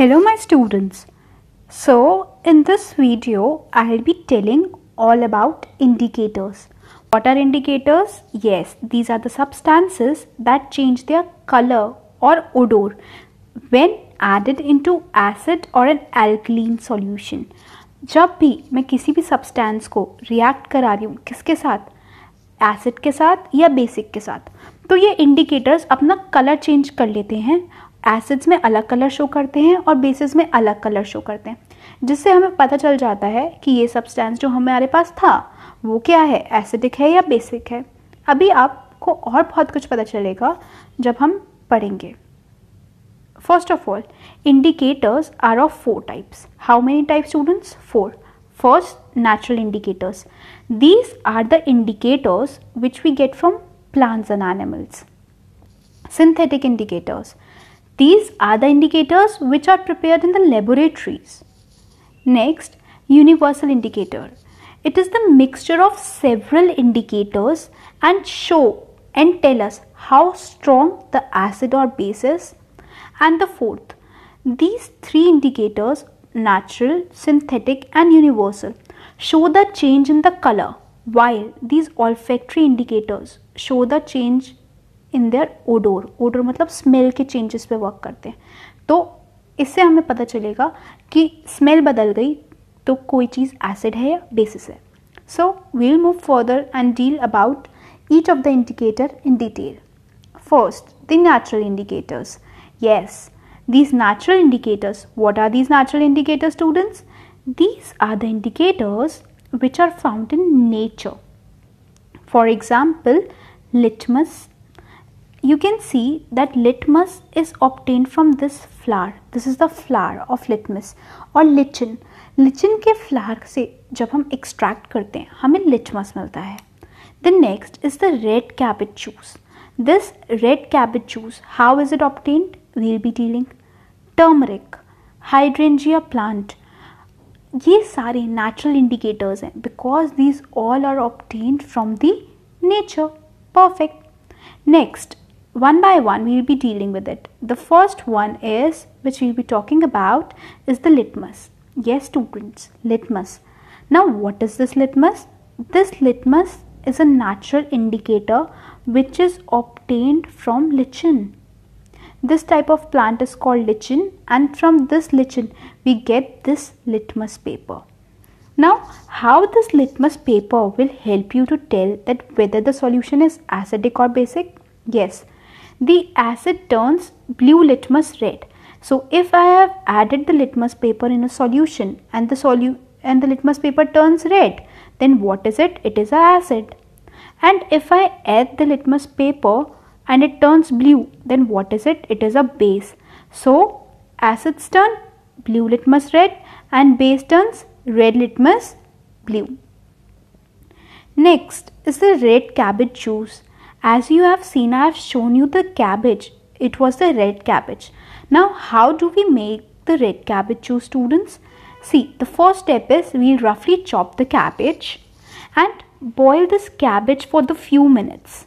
Hello my students. So in this video I'll be telling all about indicators. What are indicators? Yes, these are the substances that change their color or odor when added into acid or an alkaline solution. जब भी मैं किसी भी substance को react करा रही हूँ किसके साथ एसिड के साथ या बेसिक के साथ तो ये इंडिकेटर्स अपना कलर चेंज कर लेते हैं एसिड्स में अलग कलर शो करते हैं और बेसिस में अलग कलर शो करते हैं जिससे हमें पता चल जाता है कि ये सब्सटेंस जो हमारे पास था वो क्या है एसिडिक है या बेसिक है अभी आपको और बहुत कुछ पता चलेगा जब हम पढ़ेंगे first of all indicators are of four types how many type students four first natural indicators these are the indicators which we get from plants and animals synthetic indicators These are the indicators which are prepared in the laboratories. Next, universal indicator. It is the mixture of several indicators and show and tell us how strong the acid or base is. And the fourth, these three indicators natural, synthetic and universal show the change in the color while these olfactory indicators show the change in their odour odour मतलब smell के changes पे work करते हैं तो इससे हमें पता चलेगा कि स्मेल बदल गई तो कोई चीज़ एसिड है या बेसिस है so we'll move further and deal about each of the indicator in detail first the natural indicators yes these natural indicators what are these natural indicators students these are the indicators which are found in nature for example litmus you can see that litmus is obtained from this flower this is the flower of litmus or lichen lichen ke flower से जब हम extract करते हैं litmus मिलता hai then next is the red cabbage juice this red cabbage juice how is it obtained we'll be dealing turmeric hydrangea plant These are natural indicators because these all are obtained from the nature perfect next one by one we will be dealing with it. The first one is which we will be talking about is the litmus. Yes students, litmus. Now what is this litmus? This litmus is a natural indicator which is obtained from lichen. This type of plant is called lichen and from this lichen we get this litmus paper. Now how this litmus paper will help you to tell that whether the solution is acidic or basic? Yes, the acid turns blue litmus red. So if I have added the litmus paper in a solution and the solu and the litmus paper turns red, then what is it? It is an acid. And if I add the litmus paper and it turns blue, then what is it? It is a base. So acids turn blue litmus red and base turns red litmus blue. Next is the red cabbage juice. As you have seen, I have shown you the cabbage. It was the red cabbage. Now, how do we make the red cabbage juice, students? See, the first step is we'll roughly chop the cabbage and boil this cabbage for the few minutes.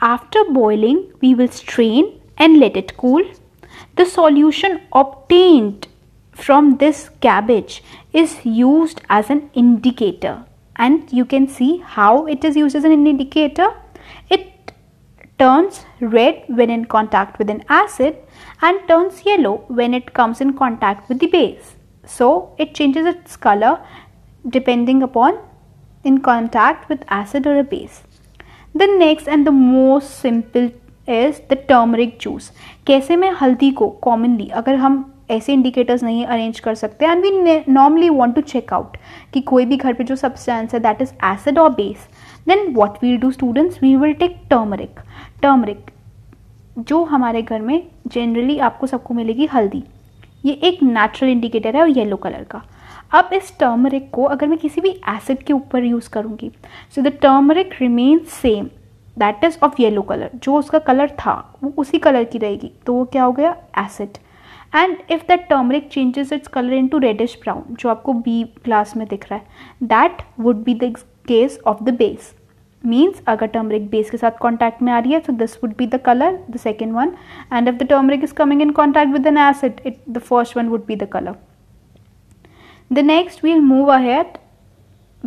After boiling, we will strain and let it cool. The solution obtained from this cabbage is used as an indicator and you can see how it is used as an indicator it turns red when in contact with an acid and turns yellow when it comes in contact with the base. So it changes its color depending upon in contact with acid or a base. The next and the most simple is the turmeric juice. कैसे मैं हल्दी को commonly अगर हम ऐसे indicators नहीं arrange कर सकते and we normally want to check out कि कोई भी घर पर जो सब्सटेंस है दैट इज़ एसिड और base then what we'll do students we will take turmeric turmeric जो हमारे घर में जनरली आपको सबको मिलेगी हल्दी ये एक नेचुरल इंडिकेटर है और येलो कलर का अब इस टर्मरिक को अगर मैं किसी भी एसिड के ऊपर यूज़ करूँगी so the turmeric remain same that is of yellow colour जो उसका कलर था वो उसी कलर की रहेगी तो वो क्या हो गया acid and if the turmeric changes its color into reddish brown jo aapko b glass mein dikh raha hai that would be the case of the base means agar turmeric base is sath contact with the rahi hai so this would be the color the second one and if the turmeric is coming in contact with an acid the first one would be the color the next we'll move ahead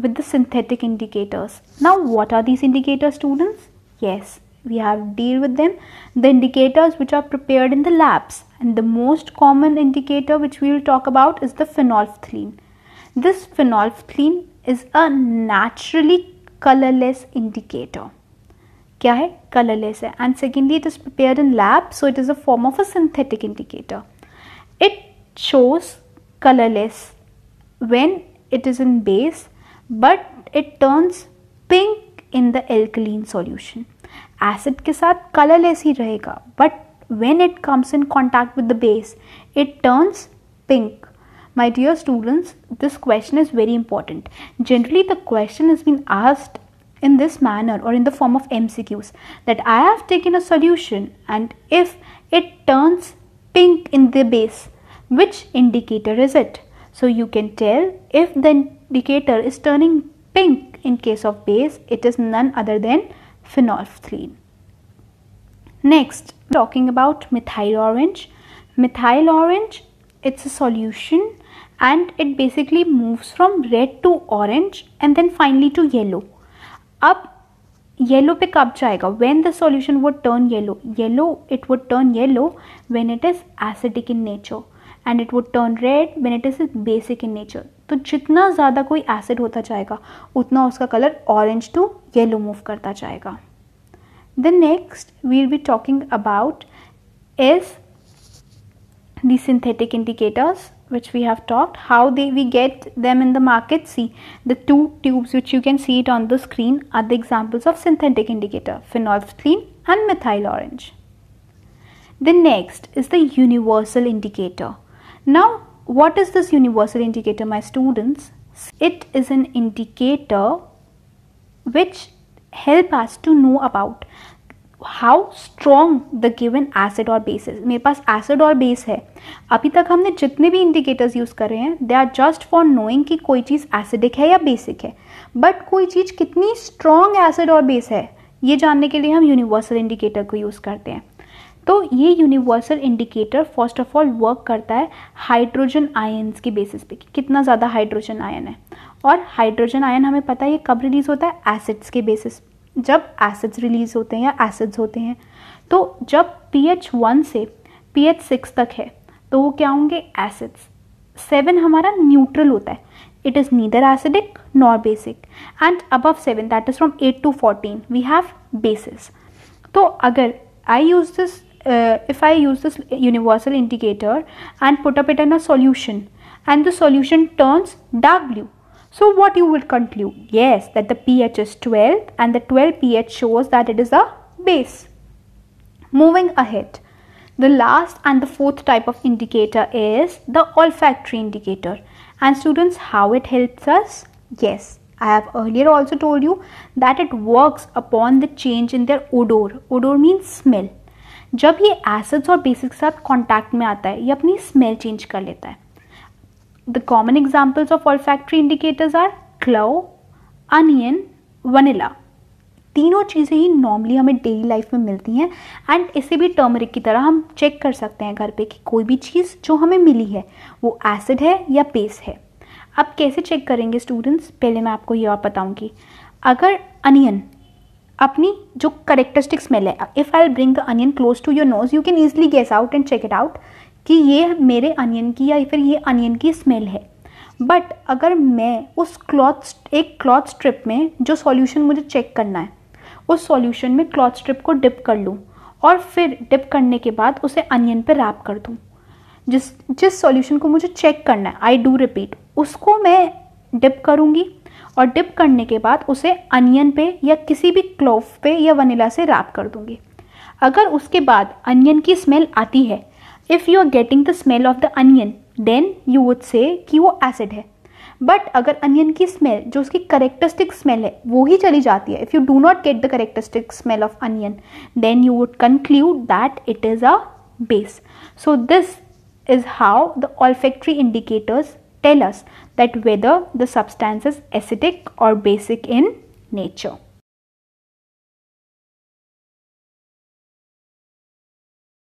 with the synthetic indicators now what are these indicators students yes we have dealt with them the indicators which are prepared in the labs and the most common indicator which we will talk about is the phenolphthalein. This phenolphthalein is a naturally colorless indicator. क्या है colorless है and secondly it is prepared in lab so it is a form of a synthetic indicator. It shows colorless when it is in base but it turns pink in the alkaline solution acid के साथ colorless ही रहेगा but when it comes in contact with the base, it turns pink. My dear students, this question is very important. Generally, the question has been asked in this manner or in the form of MCQs that I have taken a solution and if it turns pink in the base, which indicator is it? So you can tell if the indicator is turning pink in case of base, it is none other than phenolphthalein. Next, talking about methyl orange. Methyl orange, it's a solution and it basically moves from red to orange and then finally to yellow. Up yellow पे कब जाएगा when the solution would turn yellow yellow it would turn yellow when it is acidic in nature and it would turn red when it is basic in nature तो जितना ज़्यादा कोई acid होता जाएगा उतना उसका colour orange to yellow move करता जाएगा the next we'll be talking about is the synthetic indicators which we have talked how they we get them in the market see the two tubes which you can see it on the screen are the examples of synthetic indicator phenolphthalein and methyl orange the next is the universal indicator now what is this universal indicator my students it is an indicator which help us to know about how strong the given acid और base मेरे पास acid और base है अभी तक हमने जितने भी इंडिकेटर्स यूज़ कर रहे हैं they are just for knowing कि कोई चीज़ एसिडिक है या बेसिक है बट कोई चीज़ कितनी स्ट्रॉन्ग एसिड और बेस है ये जानने के लिए हम यूनिवर्सल इंडिकेटर को यूज़ करते हैं तो ये universal indicator first of all work करता है हाइड्रोजन आयन्स के बेसिस पे कि कितना ज़्यादा हाइड्रोजन आयन है और हाइड्रोजन आयन हमें पता है ये कब रिलीज होता है एसिड्स के बेसिस जब एसिड्स रिलीज होते हैं या एसिड्स होते हैं तो जब पी एच वन से पी एच सिक्स तक है तो वो क्या होंगे एसिड्स सेवन हमारा न्यूट्रल होता है it is neither acidic nor basic and above seven that is from eight to fourteen we have bases तो अगर I use this if I use this universal indicator and put up it in a solution and the solution turns dark blue So what you will conclude? Yes, that the pH is 12 and the 12 pH shows that it is a base. Moving ahead, the last and the fourth type of indicator is the olfactory indicator. And students, how it helps us? Yes, I have earlier also told you that it works upon the change in their odor. Odor means smell. जब ये acids और basic के साथ contact में आता है ये अपनी स्मेल चेंज कर लेता है The common examples of olfactory indicators are clove, onion vanilla तीनों चीज़ें ही नॉर्मली हमें डेली लाइफ में मिलती हैं एंड इसे भी टर्मरिक की तरह हम चेक कर सकते हैं घर पे कि कोई भी चीज़ जो हमें मिली है वो एसिड है या बेस है अब कैसे चेक करेंगे स्टूडेंट्स पहले मैं आपको ये और बताऊंगी अगर अनियन अपनी जो करेक्टरिस्टिक स्मेल है if I bring the onion close to your nose you can easily guess out and check it out कि ये मेरे अनियन की या फिर ये अनियन की स्मेल है बट अगर मैं उस क्लॉथ एक क्लॉथ स्ट्रिप में जो सॉल्यूशन मुझे चेक करना है उस सॉल्यूशन में क्लॉथ स्ट्रिप को डिप कर लूँ और फिर डिप करने के बाद उसे अनियन पर रैप कर दूँ जिस जिस सॉल्यूशन को मुझे चेक करना है आई डू रिपीट उसको मैं डिप करूँगी और डिप करने के बाद उसे अनियन पे या किसी भी क्लोव पे या वनीला से रैप कर दूँगी अगर उसके बाद अनियन की स्मेल आती है if you are getting the smell of the onion then you would say कि वो एसिड है बट अगर अनियन की स्मेल जो उसकी करेक्टरिस्टिक स्मेल है वो ही चली जाती है if you do not get the characteristic smell of onion then you would conclude that it is a base so this is how the olfactory indicators tell us that whether the substance is acidic और basic in nature